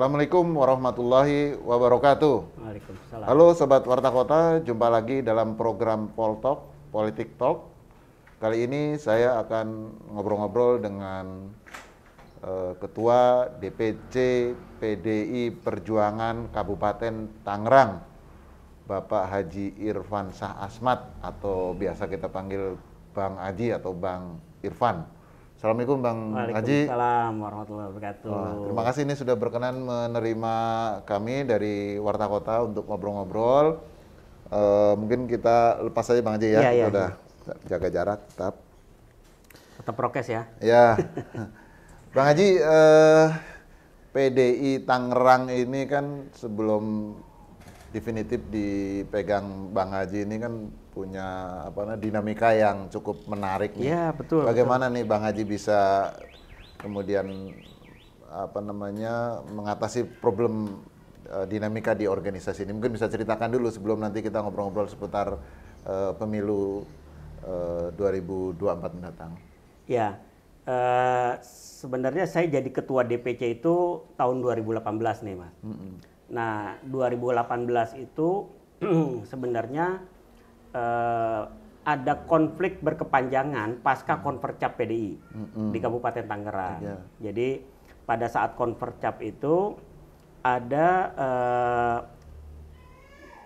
Assalamualaikum warahmatullahi wabarakatuh. Waalaikumsalam. Halo sobat Warta Kota, jumpa lagi dalam program Talk, Politik Talk. Kali ini saya akan ngobrol-ngobrol dengan uh, Ketua DPC PDI Perjuangan Kabupaten Tangerang, Bapak Haji Irfan Sah Asmat atau biasa kita panggil Bang Haji atau Bang Irfan. Assalamualaikum Bang Haji. Waalaikumsalam warahmatullahi wabarakatuh. Wah, terima kasih ini sudah berkenan menerima kami dari Warta Kota untuk ngobrol-ngobrol. Uh, mungkin kita lepas saja Bang Haji ya. ya, ya. Sudah jaga jarak tetap. Tetap prokes ya. Ya. Bang Haji, uh, eh, PDI Tangerang ini kan sebelum definitif dipegang Bang Haji ini kan punya apa namanya dinamika yang cukup menarik nih. Iya, betul. Bagaimana betul. nih Bang Haji bisa kemudian apa namanya mengatasi problem uh, dinamika di organisasi ini? Mungkin bisa ceritakan dulu sebelum nanti kita ngobrol-ngobrol seputar uh, pemilu eh, uh, 2024 mendatang. Ya. Uh, sebenarnya saya jadi ketua DPC itu tahun 2018 nih, Mas. Mm -hmm. Nah, 2018 itu sebenarnya uh, ada konflik berkepanjangan pasca konvercap PDI mm-hmm. di Kabupaten Tangerang. Yeah. Jadi pada saat konvercap itu ada uh,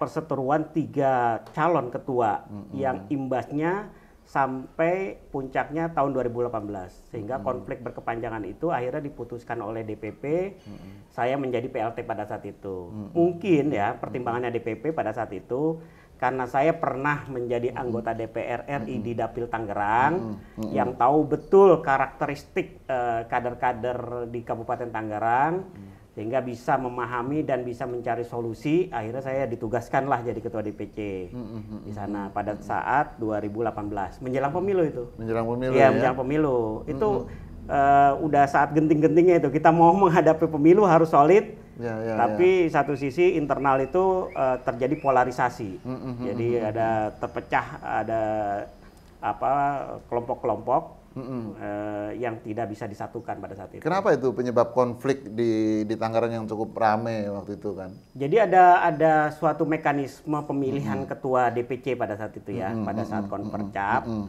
perseteruan tiga calon ketua mm-hmm. yang imbasnya sampai puncaknya tahun 2018 sehingga hmm konflik berkepanjangan itu akhirnya diputuskan oleh DPP hmm saya menjadi PLT pada saat itu hmm mungkin ya pertimbangannya DPP pada saat itu karena saya pernah menjadi anggota DPR RI di Dapil Tangerang mm-hmm. yang tahu betul karakteristik kader eh, kader-kader di Kabupaten Tangerang mm. sehingga bisa memahami dan bisa mencari solusi akhirnya saya ditugaskanlah jadi ketua DPC mm-hmm. di sana pada saat 2018 menjelang pemilu itu menjelang pemilu ya, ya? menjelang pemilu itu mm-hmm. uh, udah saat genting-gentingnya itu kita mau menghadapi pemilu harus solid Ya, ya, ya, Tapi ya. satu sisi internal itu uh, terjadi polarisasi. Mm -hmm, Jadi mm, mm, ada terpecah ada apa kelompok-kelompok mm -hmm. uh, yang tidak bisa disatukan pada saat itu. Kenapa itu penyebab konflik di di Tangerang yang cukup rame waktu itu kan? Jadi ada ada suatu mekanisme pemilihan mm -hmm. ketua DPC pada saat itu ya, mm -hmm. pada saat konpercap, Mm -hmm.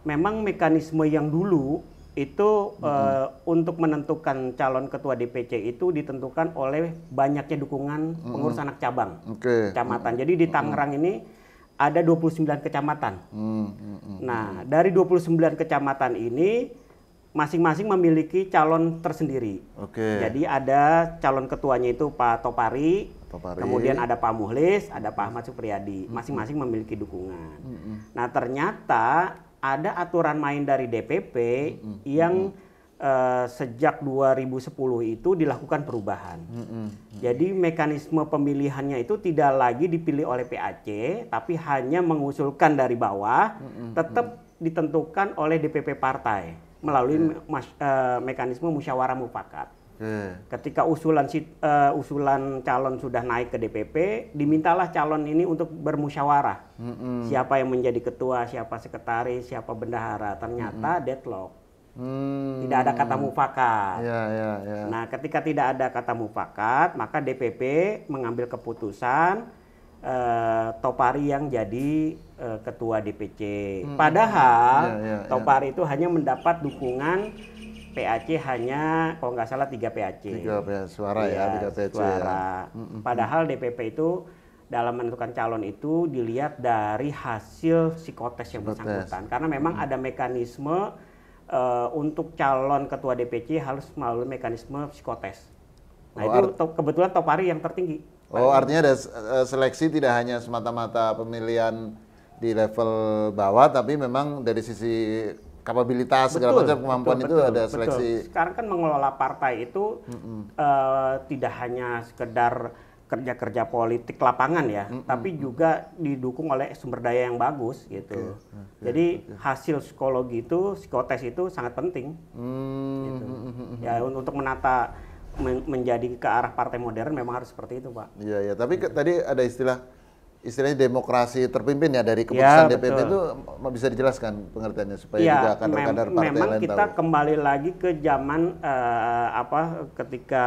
Memang mekanisme yang dulu itu hmm. uh, untuk menentukan calon ketua DPC itu ditentukan oleh banyaknya dukungan pengurus hmm. anak cabang okay. kecamatan. Jadi di Tangerang hmm. ini ada 29 kecamatan. Hmm. Nah, dari 29 kecamatan ini masing-masing memiliki calon tersendiri. Okay. Jadi ada calon ketuanya itu Pak Topari, Topari. kemudian ada Pak Muhlis, ada Pak Ahmad Supriyadi. Masing-masing memiliki dukungan. Hmm. Nah, ternyata ada aturan main dari DPP hmm. yang hmm. Uh, sejak 2010 itu dilakukan perubahan. Mm -hmm. Jadi mekanisme pemilihannya itu tidak lagi dipilih oleh PAC, tapi hanya mengusulkan dari bawah, mm -hmm. tetap ditentukan oleh DPP partai melalui -hmm. mas, uh, mekanisme musyawarah mufakat. Hmm. Ketika usulan uh, usulan calon sudah naik ke DPP, dimintalah calon ini untuk bermusyawarah. Hmm, hmm. Siapa yang menjadi ketua, siapa sekretaris, siapa bendahara. Ternyata hmm. deadlock. Hmm. Tidak ada kata mufakat. Ya, ya, ya. Nah, ketika tidak ada kata mufakat, maka DPP mengambil keputusan uh, Topari yang jadi uh, ketua DPC. Hmm. Padahal ya, ya, ya. Topari itu hanya mendapat dukungan PAC hanya kalau nggak salah tiga PAC. Tiga PAC suara ya, iya, ya PAC suara. Ya. Padahal DPP itu dalam menentukan calon itu dilihat dari hasil psikotes yang bersangkutan karena memang hmm. ada mekanisme uh, untuk calon ketua DPC harus melalui mekanisme psikotes. Nah oh, itu top, kebetulan Topari yang tertinggi. Oh artinya ada eh, seleksi tidak hanya semata-mata pemilihan di level bawah tapi memang dari sisi kapabilitas segala macam kemampuan betul, itu betul, ada seleksi. Betul. Sekarang kan mengelola partai itu mm -hmm. uh, tidak hanya sekedar kerja-kerja politik lapangan ya, mm -hmm. tapi juga didukung oleh sumber daya yang bagus gitu. Okay. Okay. Jadi okay. hasil psikologi itu, psikotes itu sangat penting. Mm. Gitu. Hmm, hmm, hmm, ya untuk menata men menjadi ke arah partai modern memang harus seperti itu, Pak. Iya, iya. Tapi ke, tadi ada istilah istilahnya demokrasi terpimpin ya dari keputusan ya, DPP itu bisa dijelaskan pengertiannya supaya ya, juga kader-kader mem partai memang kita kembali lagi ke zaman uh, apa ketika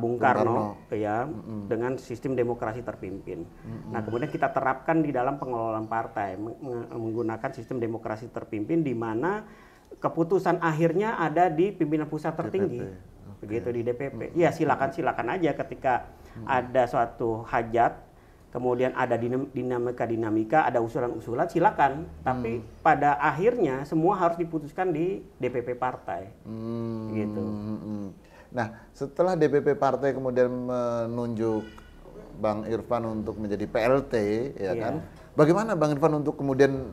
Bung Karno, Bung Karno. ya mm -hmm. dengan sistem demokrasi terpimpin. Mm -hmm. Nah, kemudian kita terapkan di dalam pengelolaan partai menggunakan sistem demokrasi terpimpin di mana keputusan akhirnya ada di pimpinan pusat tertinggi. DPP. Begitu di DPP. Mm Ya, silakan silakan aja ketika ada suatu hajat kemudian ada dinamika-dinamika, ada usulan-usulan, silakan. Tapi hmm. pada akhirnya semua harus diputuskan di DPP partai. Hmm. Gitu. Hmm. Nah, setelah DPP partai kemudian menunjuk Bang Irfan untuk menjadi PLT, ya iya. kan? Bagaimana Bang Irfan untuk kemudian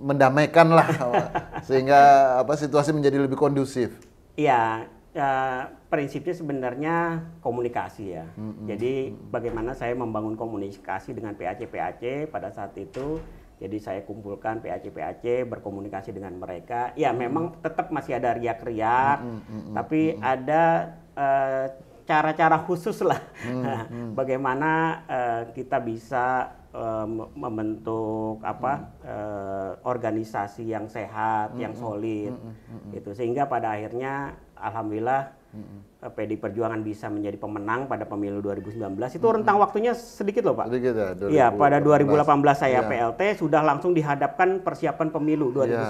mendamaikan lah sehingga apa situasi menjadi lebih kondusif? Iya, Uh, prinsipnya sebenarnya komunikasi ya. Mm-hmm. Jadi bagaimana saya membangun komunikasi dengan PAC-PAC pada saat itu. Jadi saya kumpulkan PAC-PAC, berkomunikasi dengan mereka. Ya mm-hmm. memang tetap masih ada riak-riak, mm-hmm. tapi mm-hmm. ada uh, cara-cara khusus lah hmm, nah, hmm. bagaimana uh, kita bisa uh, membentuk apa hmm. uh, organisasi yang sehat, hmm, yang hmm. solid, hmm, hmm, hmm, hmm. itu sehingga pada akhirnya alhamdulillah hmm. Eh, PD Perjuangan bisa menjadi pemenang pada pemilu 2019 itu hmm. rentang waktunya sedikit loh Pak. Sedikit ya. 2018. Ya pada 2018 saya yeah. PLT sudah langsung dihadapkan persiapan pemilu 2019 yeah,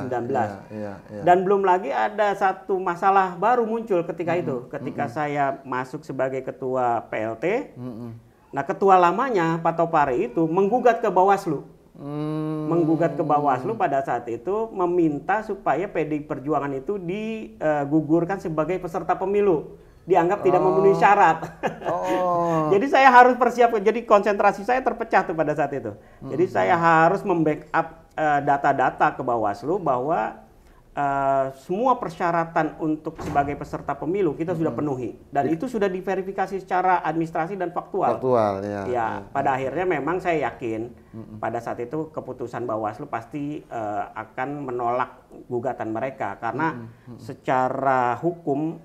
yeah, yeah. dan belum lagi ada satu masalah baru muncul ketika hmm. itu ketika hmm. saya masuk sebagai ketua PLT. Hmm. Nah ketua lamanya Pak Topari itu menggugat ke Bawaslu hmm. menggugat ke Bawaslu pada saat itu meminta supaya PD Perjuangan itu digugurkan sebagai peserta pemilu dianggap oh. tidak memenuhi syarat. Oh. Jadi saya harus persiapkan. Jadi konsentrasi saya terpecah tuh pada saat itu. Hmm. Jadi saya harus membackup uh, eh, data -data ke Bawaslu bahwa Eh, semua persyaratan untuk sebagai peserta pemilu kita sudah penuhi dan iya. itu sudah diverifikasi secara administrasi dan faktual. Faktual ya. Ya, pada akhirnya memang saya yakin pada saat itu keputusan Bawaslu pasti uh, akan menolak gugatan mereka karena secara hukum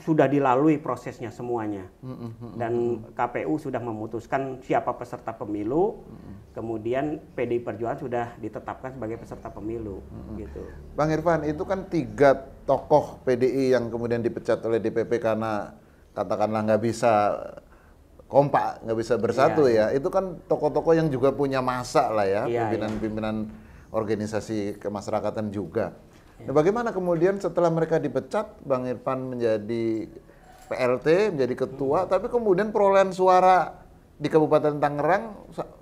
sudah dilalui prosesnya semuanya dan KPU sudah memutuskan siapa peserta pemilu kemudian PDI Perjuangan sudah ditetapkan sebagai peserta pemilu gitu Bang Irfan itu kan tiga tokoh PDI yang kemudian dipecat oleh DPP karena katakanlah nggak bisa kompak nggak bisa bersatu iya, ya, ya. itu kan tokoh-tokoh yang juga punya masa lah ya iya, iya. pimpinan-pimpinan ya, pimpinan -pimpinan organisasi kemasyarakatan juga Iya. Nah, bagaimana kemudian setelah mereka dipecat, Bang Irfan menjadi PLT, menjadi ketua, hmm. tapi kemudian perolehan suara di Kabupaten Tangerang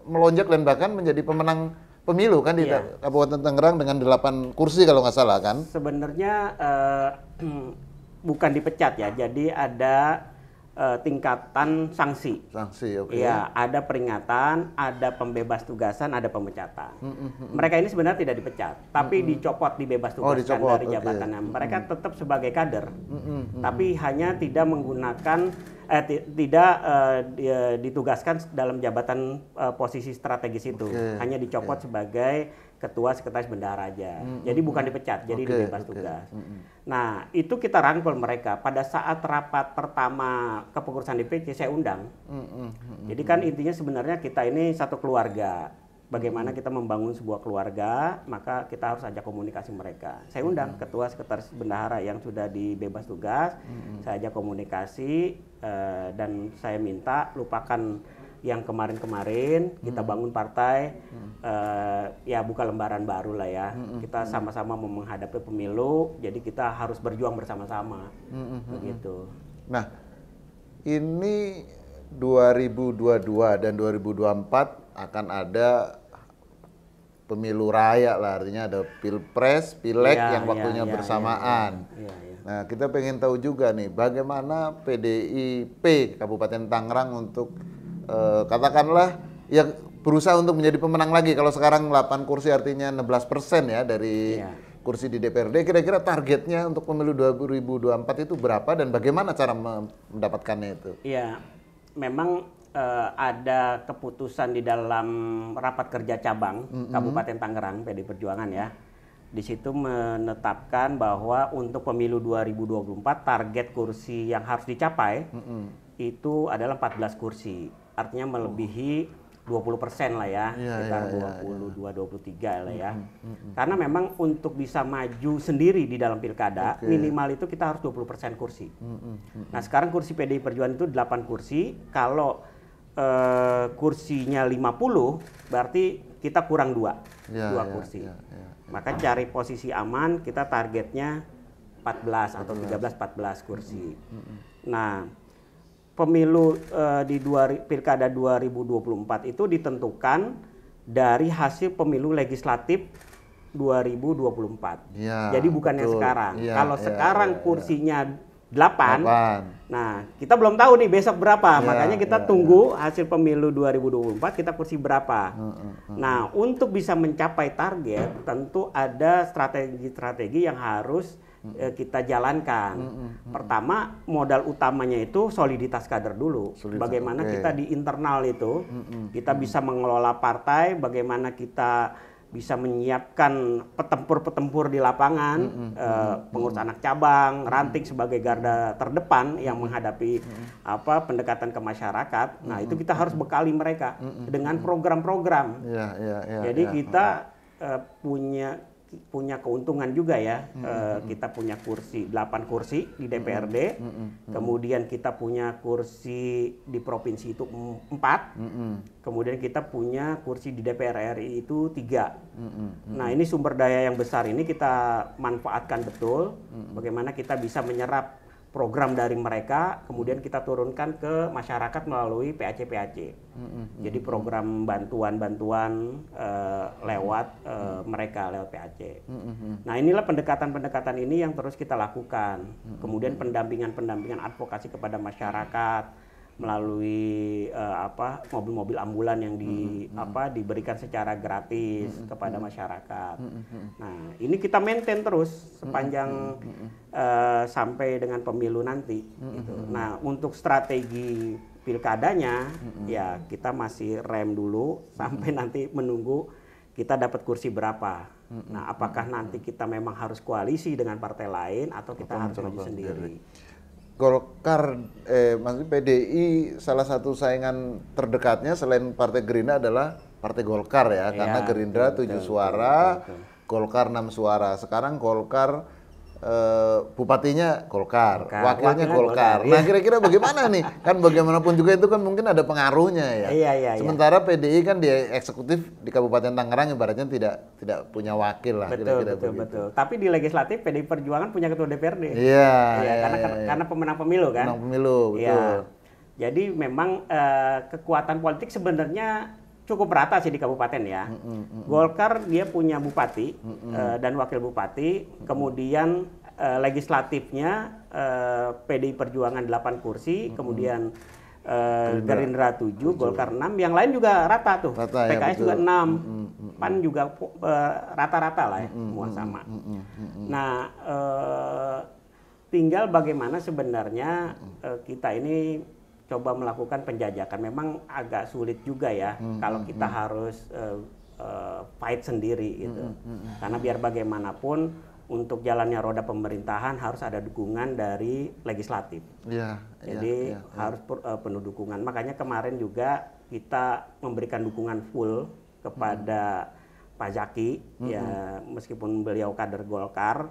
melonjak dan bahkan menjadi pemenang pemilu kan di yeah. Kabupaten Tangerang dengan delapan kursi kalau nggak salah kan? Sebenarnya uh, bukan dipecat ya, jadi ada uh, tingkatan sanksi. Sanksi, oke. Okay. Ya, ada peringatan, ada pembebas tugasan, ada pemecatan. Mm hmm, Mereka ini sebenarnya tidak dipecat, tapi mm hmm. dicopot, dibebas tugaskan oh, dicopot, dari jabatannya. Okay. Hmm, Mereka hmm. tetap sebagai kader, hmm, mm hmm. tapi hanya tidak menggunakan eh, tidak uh, ditugaskan dalam jabatan uh, posisi strategis itu, okay. hanya dicopot okay. sebagai ketua sekretaris bendahara aja. Mm -hmm. Jadi bukan mm. dipecat, jadi okay, dibebas okay. tugas. Mm -hmm. Nah, itu kita rangkul mereka. Pada saat rapat pertama kepengurusan DPC saya undang. Mm -hmm. Jadi kan intinya sebenarnya kita ini satu keluarga. Bagaimana kita membangun sebuah keluarga, maka kita harus ajak komunikasi mereka. Saya undang mm -hmm. ketua sekretaris bendahara yang sudah dibebas tugas, mm -hmm. saya ajak komunikasi uh, dan saya minta lupakan yang kemarin-kemarin hmm. kita bangun partai hmm. uh, ya buka lembaran baru lah ya hmm. hmm kita hmm. sama-sama mau menghadapi pemilu jadi kita harus berjuang bersama-sama hmm. hmm begitu nah ini 2022 dan 2024 akan ada pemilu raya lah artinya ada pilpres, pileg ya, yang iya, waktunya ya, ya, bersamaan. Ya, ya, ya. Nah kita pengen tahu juga nih bagaimana PDIP Kabupaten Tangerang untuk Eh, katakanlah ya berusaha untuk menjadi pemenang lagi kalau sekarang 8 kursi artinya 16 persen ya dari ya. kursi di DPRD kira-kira targetnya untuk pemilu 2024 itu berapa dan bagaimana cara mendapatkannya itu? Iya, memang eh, ada keputusan di dalam rapat kerja cabang mm -hmm. Kabupaten Tangerang PD Perjuangan ya di situ menetapkan bahwa untuk pemilu 2024 target kursi yang harus dicapai mm -hmm. itu adalah 14 kursi artinya melebihi 20% lah ya, ya sekitar ya, 22 ya. 23 lah ya. Mm -hmm. Karena memang untuk bisa maju sendiri di dalam pilkada okay. minimal itu kita harus 20% kursi. Mm -hmm. Nah, sekarang kursi PDI Perjuangan itu 8 kursi. Kalau eh, kursinya 50 berarti kita kurang dua, ya, dua ya, kursi. Ya, ya, ya. Maka cari posisi aman, kita targetnya 14 atau 13 14 kursi. Mm -hmm. Nah, pemilu uh, di dua, pilkada 2024 itu ditentukan dari hasil pemilu legislatif 2024. Ya, Jadi bukan yang sekarang. Ya, Kalau ya, sekarang ya, kursinya ya. 8, 8. Nah, kita belum tahu nih besok berapa. Ya, Makanya kita ya, tunggu ya. hasil pemilu 2024 kita kursi berapa. Hmm, hmm, hmm. Nah, untuk bisa mencapai target tentu ada strategi-strategi yang harus mm-hmm. kita jalankan. Mm-hmm. Pertama modal utamanya itu soliditas kader dulu. Soliditas, bagaimana okay. kita di internal itu mm-hmm. kita hmm bisa mengelola partai, bagaimana kita bisa menyiapkan petempur-petempur di lapangan, mm -hmm. eh, pengurus mm -hmm. anak cabang, ranting sebagai garda terdepan yang menghadapi mm -hmm. apa pendekatan ke masyarakat. Mm -hmm. Nah itu kita harus bekali mereka mm -hmm. dengan program-program. Yeah, yeah, yeah, Jadi yeah, kita yeah. Eh, punya punya keuntungan juga ya. -hmm. uh, kita punya kursi 8 kursi di DPRD. Mm hmm, -hmm. Kemudian kita punya kursi di provinsi itu 4. Mm -hmm. Kemudian kita punya kursi di DPR RI itu 3. Mm -hmm. Nah, ini sumber daya yang besar ini kita manfaatkan betul mm -hmm. bagaimana kita bisa menyerap program dari mereka kemudian kita turunkan ke masyarakat melalui PAC PAC. Mm-hmm. Jadi program bantuan-bantuan uh, lewat uh, mereka lewat PAC. Mm-hmm. Nah, inilah pendekatan-pendekatan ini yang terus kita lakukan. Mm-hmm. Kemudian pendampingan-pendampingan advokasi kepada masyarakat melalui uh, apa mobil-mobil ambulan yang di mm -hmm. apa diberikan secara gratis mm -hmm. kepada mm-hmm. masyarakat. Mm -hmm. Nah, ini kita maintain terus sepanjang mm -hmm. uh, sampai dengan pemilu nanti mm -hmm. gitu. Nah, untuk strategi pilkadanya mm -hmm. ya kita masih rem dulu sampai mm -hmm. nanti menunggu kita dapat kursi berapa. Mm -hmm. Nah, apakah nanti kita memang harus koalisi dengan partai lain atau kita harus maju sendiri? sendiri. Golkar, eh, maksudnya PDI salah satu saingan terdekatnya selain Partai Gerindra adalah Partai Golkar ya, ya karena iya, Gerindra tujuh suara, betul, betul. Golkar enam suara. Sekarang Golkar Eh, bupatinya Golkar, Golkar. wakilnya Golkar. Golkar. Nah, iya. kira-kira bagaimana nih? Kan bagaimanapun juga itu kan mungkin ada pengaruhnya ya. Iya, iya, iya. Sementara iya. PDI kan di eksekutif di Kabupaten Tangerang ibaratnya tidak tidak punya wakil lah. Betul, kira -kira betul, betul. Tapi di legislatif PDI Perjuangan punya ketua DPRD. Iya, iya, iya, karena iya, iya. karena pemenang pemilu kan. Pemenang pemilu, iya. betul. Iya. Jadi memang uh, kekuatan politik sebenarnya cukup rata sih di kabupaten ya. Mm -hmm. Golkar dia punya bupati mm -hmm. uh, dan wakil bupati, mm -hmm. kemudian uh, legislatifnya uh, eh, PDI Perjuangan 8 kursi, mm -hmm. kemudian uh, Gerindra 7, Golkar 6, yang lain juga rata tuh. Rata, PKS ya, juga 6, mm -hmm. PAN juga rata-rata uh, lah ya, mm -hmm. semua sama. Mm -hmm. Nah, uh, tinggal bagaimana sebenarnya uh, kita ini coba melakukan penjajakan memang agak sulit juga ya hmm, hmm kalau kita hmm. harus uh, fight sendiri hmm, gitu hmm, hmm, hmm. karena biar bagaimanapun untuk jalannya roda pemerintahan harus ada dukungan dari legislatif. Ya, Jadi ya, ya, harus per, uh, penuh dukungan. Makanya kemarin juga kita memberikan dukungan full kepada hmm. Pak Zaki hmm. ya hmm. meskipun beliau kader Golkar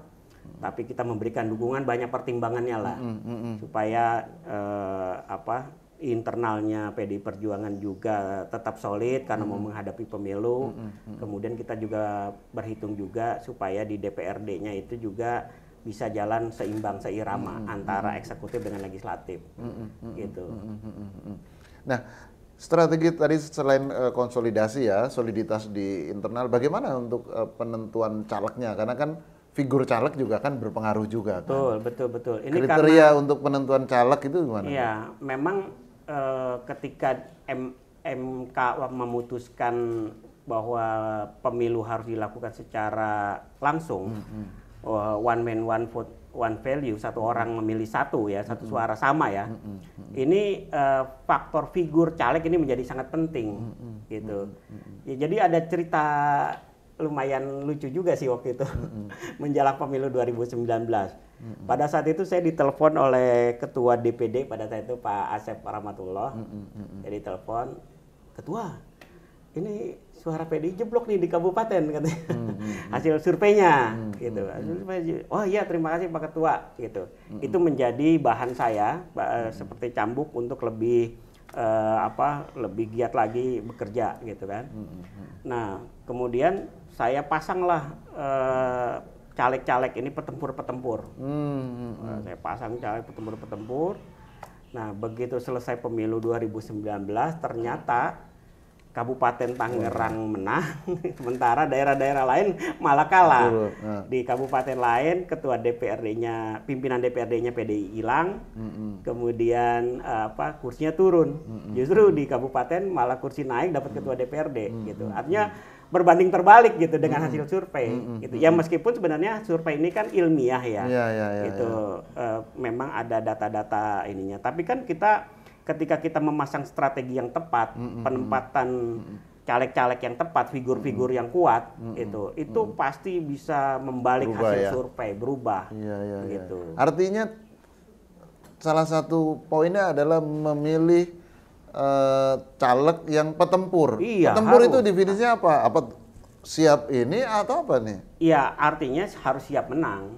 tapi kita memberikan dukungan banyak pertimbangannya lah mm -hmm. supaya uh, apa internalnya PDI Perjuangan juga tetap solid karena mm -hmm. mau menghadapi pemilu. Mm -hmm. Kemudian kita juga berhitung juga supaya di DPRD-nya itu juga bisa jalan seimbang seirama mm -hmm. antara eksekutif dengan legislatif. Mm -hmm. Gitu. Mm -hmm. Nah, strategi tadi selain uh, konsolidasi ya, soliditas di internal bagaimana untuk uh, penentuan calegnya karena kan figur caleg juga kan berpengaruh juga kan. Betul, betul, betul. Ini Kriteria karena, untuk penentuan caleg itu gimana? Iya, memang e, ketika M, MK memutuskan bahwa pemilu harus dilakukan secara langsung, mm -hmm. hmm. Eh, one man one vote one value, satu hmm. orang memilih satu ya, satu mm -hmm. suara sama ya. Mm -hmm. Ini e, faktor figur caleg ini menjadi sangat penting mm -hmm. gitu. Mm -hmm. Ya, jadi ada cerita lumayan lucu juga sih waktu itu mm-hmm. menjelang pemilu 2019. Mm-hmm. Pada saat itu saya ditelepon oleh ketua DPD pada saat itu Pak Asep Rahmatullah. Mm-hmm. Jadi telepon, "Ketua, ini suara PD jeblok nih di kabupaten," katanya. Mm-hmm. Hasil surveinya mm-hmm. gitu. Hasil surveinya. Oh iya, terima kasih Pak Ketua gitu. Mm-hmm. Itu menjadi bahan saya mm-hmm. seperti cambuk untuk lebih uh, apa lebih giat lagi bekerja gitu kan. Mm-hmm. Nah, kemudian saya pasanglah eh, caleg-caleg ini petempur-petempur. Hmm, hmm, eh, hmm. Saya pasang caleg petempur-petempur. Nah, begitu selesai pemilu 2019, ternyata Kabupaten Tangerang hmm. menang, sementara daerah-daerah lain malah kalah. Hmm. Di kabupaten lain, ketua DPRD-nya, pimpinan DPRD-nya PDI hilang, hmm. hmm. kemudian eh, apa kursinya turun. Hmm, hmm. Justru di kabupaten malah kursi naik, dapat hmm. ketua DPRD hmm. gitu. Artinya hmm berbanding terbalik gitu dengan hasil survei mm -hmm. gitu. Ya meskipun sebenarnya survei ini kan ilmiah ya. Yeah, yeah, yeah, itu yeah. Iya. Uh, memang ada data-data ininya. Tapi kan kita ketika kita memasang strategi yang tepat, mm -hmm. penempatan caleg-caleg yang tepat, figur-figur mm -hmm. yang kuat mm -hmm. itu itu mm -hmm. pasti bisa membalik berubah, hasil ya? survei berubah. Iya, iya, iya. gitu. Artinya salah satu poinnya adalah memilih Eh, caleg yang petempur. Iya, petempur harus. itu definisinya apa? Apa siap ini atau apa nih? Iya, artinya harus siap menang.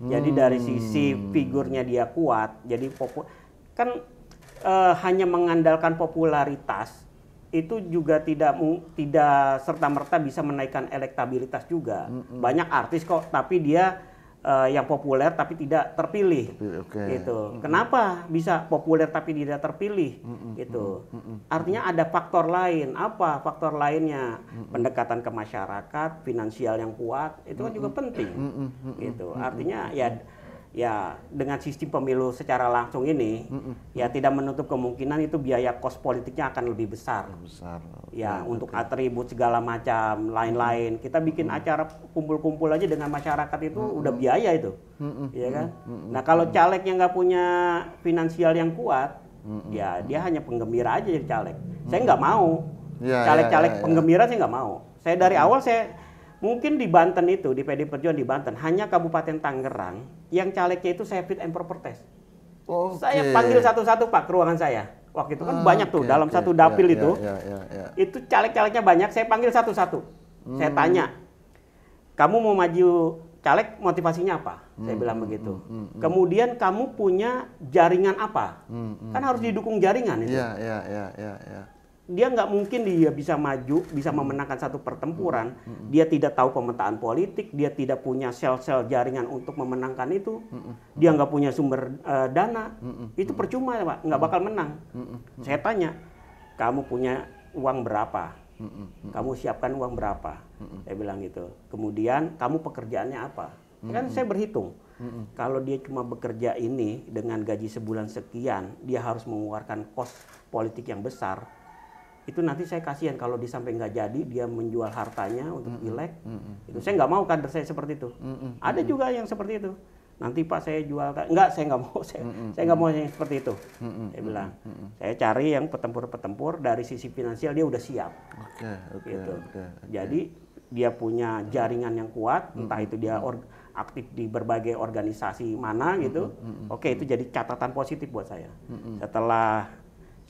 Hmm. Jadi dari sisi figurnya dia kuat, jadi popul kan uh, hanya mengandalkan popularitas itu juga tidak tidak serta merta bisa menaikkan elektabilitas juga. Hmm. Banyak artis kok, tapi dia uh, yang populer tapi tidak terpilih. terpilih okay. Gitu. Mm -hmm. Kenapa bisa populer tapi tidak terpilih? Mm -hmm. Gitu. Mm -hmm. Artinya ada faktor lain. Apa faktor lainnya? Mm -hmm. Pendekatan ke masyarakat, finansial yang kuat, itu kan mm -hmm. juga penting. Mm -hmm. Gitu. Artinya ya ya dengan sistem pemilu secara langsung ini mm ya tidak menutup kemungkinan itu biaya kos politiknya akan lebih besar. Besar. Ya okay. untuk atribut segala macam lain-lain. Kita bikin mm acara kumpul-kumpul aja dengan masyarakat itu mm udah biaya itu, mm ya kan. Mm Nah kalau caleg yang nggak punya finansial yang kuat, mm ya dia hanya penggembira aja jadi caleg. Mm Saya nggak mau. Ya, ya, Caleg-caleg yeah, yeah, yeah, yeah. penggembira saya nggak mau. Saya dari awal saya Mungkin di Banten itu, di PD Perjuangan di Banten, hanya Kabupaten Tangerang yang calegnya itu saya fit and proper test. Okay. Saya panggil satu-satu Pak ke ruangan saya. Waktu itu kan ah, banyak okay, tuh, dalam satu dapil yeah, itu. Yeah, yeah, yeah, yeah. Itu caleg-calegnya banyak, saya panggil satu-satu. Hmm. Saya tanya, kamu mau maju caleg motivasinya apa? Hmm, saya bilang hmm, begitu. Hmm, hmm, hmm, Kemudian kamu punya jaringan apa? Hmm, hmm, kan harus hmm. didukung jaringan itu. Iya, iya, iya, iya dia nggak mungkin dia bisa maju, bisa memenangkan satu pertempuran. Dia tidak tahu pemetaan politik, dia tidak punya sel-sel jaringan untuk memenangkan itu. Dia nggak punya sumber uh, dana. Itu percuma pak, nggak bakal menang. Saya tanya, kamu punya uang berapa? Kamu siapkan uang berapa? Saya bilang gitu. Kemudian kamu pekerjaannya apa? Mm Kan saya berhitung. Kalau dia cuma bekerja ini dengan gaji sebulan sekian, dia harus mengeluarkan kos politik yang besar itu nanti saya kasihan kalau di samping nggak jadi dia menjual hartanya untuk mm -hmm. mm itu saya nggak mau kader saya seperti itu mm -hmm. ada juga yang seperti itu nanti pak saya jual nggak saya nggak mau saya mm -hmm. saya nggak mau yang seperti itu mm -hmm. saya bilang mm -hmm. saya cari yang petempur-petempur dari sisi finansial dia udah siap okay, okay, gitu okay, okay. jadi dia punya jaringan yang kuat entah itu dia or aktif di berbagai organisasi mana gitu mm -hmm. oke okay, itu jadi catatan positif buat saya mm -hmm. setelah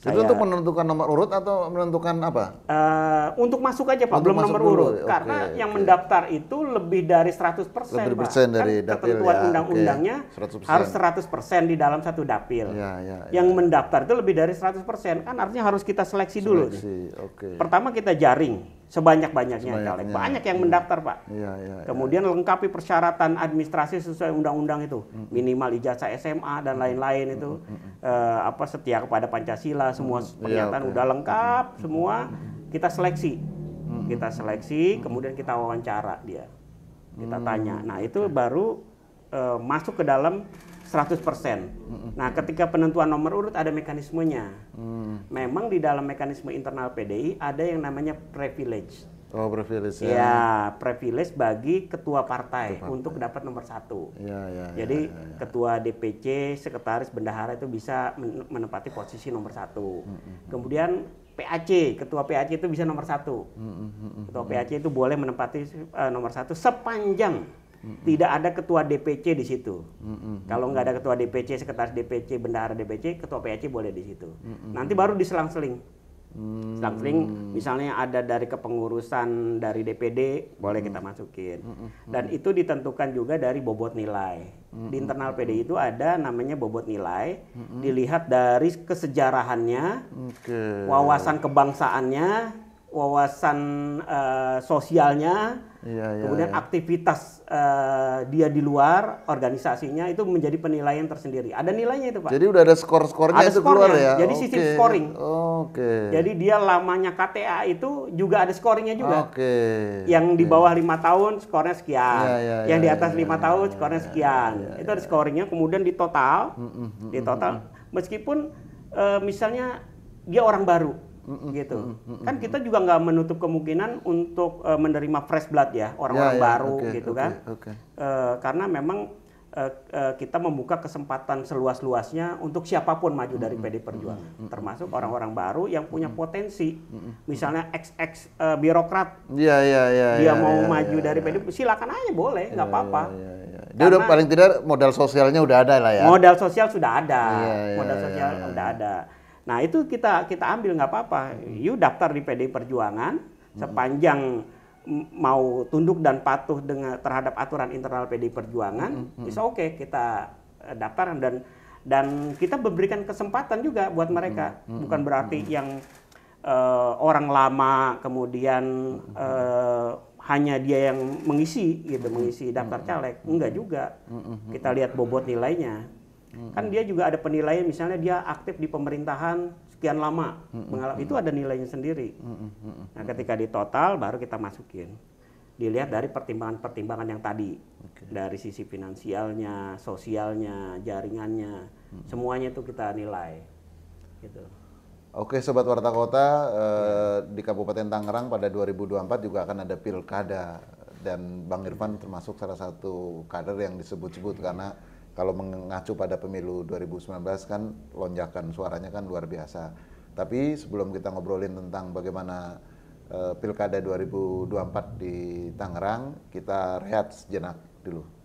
itu untuk menentukan nomor urut atau menentukan apa? Uh, untuk masuk aja Pak, untuk belum nomor urut. urut. Karena okay, yang okay. mendaftar itu lebih dari 100 persen Lebih persen kan dari kan dapil ketentuan ya. undang-undangnya okay. 100%. harus 100 persen di dalam satu dapil. Ya, ya, ya. Yang mendaftar itu lebih dari 100 persen. Kan artinya harus kita seleksi, seleksi. dulu. Seleksi, oke. Okay. Pertama kita jaring Sebanyak-banyaknya, Sebanyak banyak yang mendaftar Pak. Iya, iya, iya. Kemudian iya. lengkapi persyaratan administrasi sesuai undang-undang itu, mm. minimal ijazah SMA dan lain-lain mm. itu, mm. E, apa setia kepada Pancasila, semua iya, pernyataan iya, okay. udah lengkap, semua kita seleksi, kita seleksi, kemudian kita wawancara dia, kita tanya. Nah itu baru e, masuk ke dalam 100%. mm Nah, ketika penentuan nomor urut ada mekanismenya. Mm. Memang di dalam mekanisme internal PDI ada yang namanya privilege. Oh, privilege ya. Ya, privilege bagi ketua partai, ketua partai. untuk dapat nomor satu. Ya, ya, Jadi ya, ya, ya. ketua DPC, sekretaris bendahara itu bisa menempati posisi nomor satu. -hmm. Kemudian PAC, ketua PAC itu bisa nomor satu. Mm -hmm. Ketua PAC itu boleh menempati uh, nomor satu sepanjang tidak ada ketua DPC di situ. Mm-mm. Kalau nggak ada ketua DPC, sekretaris DPC, bendahara DPC, ketua PAC boleh di situ. Mm-mm. Nanti baru diselang-seling. Mm-mm. Selang-seling misalnya ada dari kepengurusan dari DPD boleh Mm-mm. kita masukin. Mm-mm. Dan itu ditentukan juga dari bobot nilai. Mm-mm. Di internal PD itu ada namanya bobot nilai, Mm-mm. dilihat dari kesejarahannya, okay. wawasan kebangsaannya, wawasan uh, sosialnya, iya, iya, kemudian iya. aktivitas uh, dia di luar organisasinya itu menjadi penilaian tersendiri. Ada nilainya itu pak. Jadi udah ada skor-skornya itu skornya. keluar ya. Jadi okay. sistem scoring. Oke. Okay. Jadi dia lamanya KTA itu juga ada scoringnya juga. Oke. Okay. Yang di bawah lima tahun skornya sekian, iya, iya, yang di iya, atas lima tahun skornya sekian. itu ada scoringnya. Kemudian di total, mm -mm, di total, mm meskipun uh, misalnya dia orang baru Mm-mm. gitu. Mm-mm. Kan kita juga nggak menutup kemungkinan untuk uh, menerima fresh blood ya orang-orang yeah, yeah. baru okay, gitu okay, kan. Okay. Uh, eh, karena memang uh, uh, kita membuka kesempatan seluas-luasnya untuk siapapun maju dari mm-hmm. PD Perjuangan, mm-hmm. termasuk orang-orang baru yang punya mm-hmm. potensi, mm-hmm. misalnya ex uh, birokrat, yeah, yeah, yeah, dia yeah, mau yeah, maju yeah, dari yeah. PD, silakan aja boleh, nggak yeah, iya, apa-apa. Yeah, yeah, yeah. Dia udah paling tidak modal sosialnya udah ada lah ya. Modal sosial sudah ada, yeah, yeah, modal sosial yeah, yeah. udah ada. Nah itu kita kita ambil nggak apa-apa. You daftar di PD Perjuangan sepanjang mau tunduk dan patuh dengan terhadap aturan internal PD Perjuangan, bisa oke okay, kita eh, daftar dan dan kita berikan kesempatan juga buat mereka. Bukan berarti yang uh, orang lama kemudian uh, hanya dia yang mengisi gitu mengisi daftar caleg enggak juga kita lihat bobot nilainya Hmm. Kan dia juga ada penilaian misalnya dia aktif di pemerintahan sekian lama. Hmm. Mengalami itu ada nilainya sendiri. Hmm. Hmm. Nah, ketika di total baru kita masukin. Dilihat dari pertimbangan-pertimbangan yang tadi. Okay. Dari sisi finansialnya, sosialnya, jaringannya, hmm. semuanya itu kita nilai. Gitu. Oke, Sobat Warta Kota, eh, di Kabupaten Tangerang pada 2024 juga akan ada pilkada dan Bang Irfan termasuk salah satu kader yang disebut-sebut karena kalau mengacu pada pemilu 2019 kan lonjakan suaranya kan luar biasa. Tapi sebelum kita ngobrolin tentang bagaimana uh, pilkada 2024 di Tangerang, kita rehat sejenak dulu.